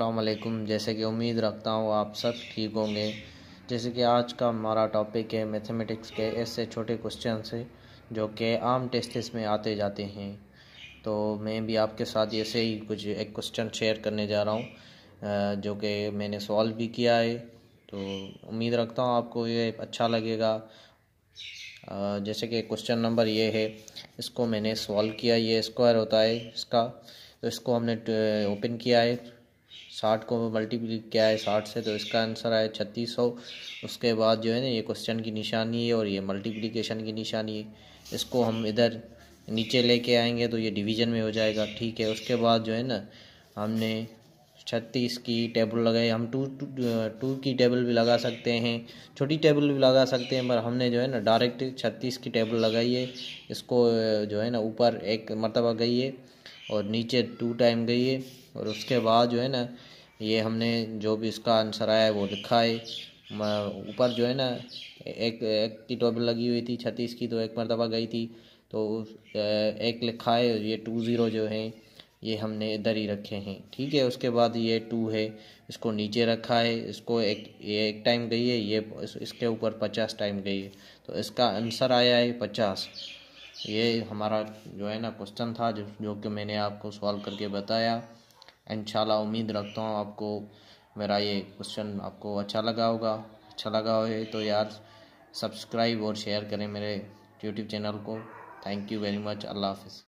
अलैक्म जैसे कि उम्मीद रखता हूँ आप सब ठीक होंगे जैसे कि आज का हमारा टॉपिक है मैथमेटिक्स के ऐसे छोटे क्वेश्चन से जो कि आम टेस्टिस में आते जाते हैं तो मैं भी आपके साथ ऐसे ही कुछ एक क्वेश्चन शेयर करने जा रहा हूँ जो कि मैंने सॉल्व भी किया है तो उम्मीद रखता हूँ आपको ये अच्छा लगेगा जैसे कि क्वेश्चन नंबर ये है इसको मैंने सॉल्व किया ये स्क्वायर होता है इसका तो इसको हमने ओपन किया है साठ को मल्टीप्ली किया है साठ से तो इसका आंसर आया छत्तीस सौ उसके बाद जो है ना ये क्वेश्चन की निशानी है और ये मल्टीप्लिकेशन की निशानी है इसको हम इधर नीचे लेके आएंगे तो ये डिवीजन में हो जाएगा ठीक है उसके बाद जो है ना हमने छत्तीस की टेबल लगाई हम टू टू की टेबल भी लगा सकते हैं छोटी टेबल भी लगा सकते हैं पर हमने जो है ना डायरेक्ट छत्तीस की टेबल लगाई है इसको जो है ना ऊपर एक मरतबा गई है और नीचे टू टाइम गई है और उसके बाद जो है ना ये हमने जो भी इसका आंसर आया है वो लिखा है ऊपर जो है ना एक एक की टेबल लगी हुई थी छत्तीस की तो एक मरतबा गई थी तो एक लिखा है ये टू ज़ीरो जो है ये हमने इधर ही रखे हैं ठीक है उसके बाद ये टू है इसको नीचे रखा है इसको एक ये एक टाइम गई है ये इस, इसके ऊपर पचास टाइम गई है तो इसका आंसर आया है पचास ये हमारा जो है ना क्वेश्चन था जो जो कि मैंने आपको सॉल्व करके बताया इन उम्मीद रखता हूँ आपको मेरा ये क्वेश्चन आपको अच्छा लगा होगा अच्छा लगा हो तो यार सब्सक्राइब और शेयर करें मेरे यूट्यूब चैनल को थैंक यू वेरी मच अल्लाह हाफ़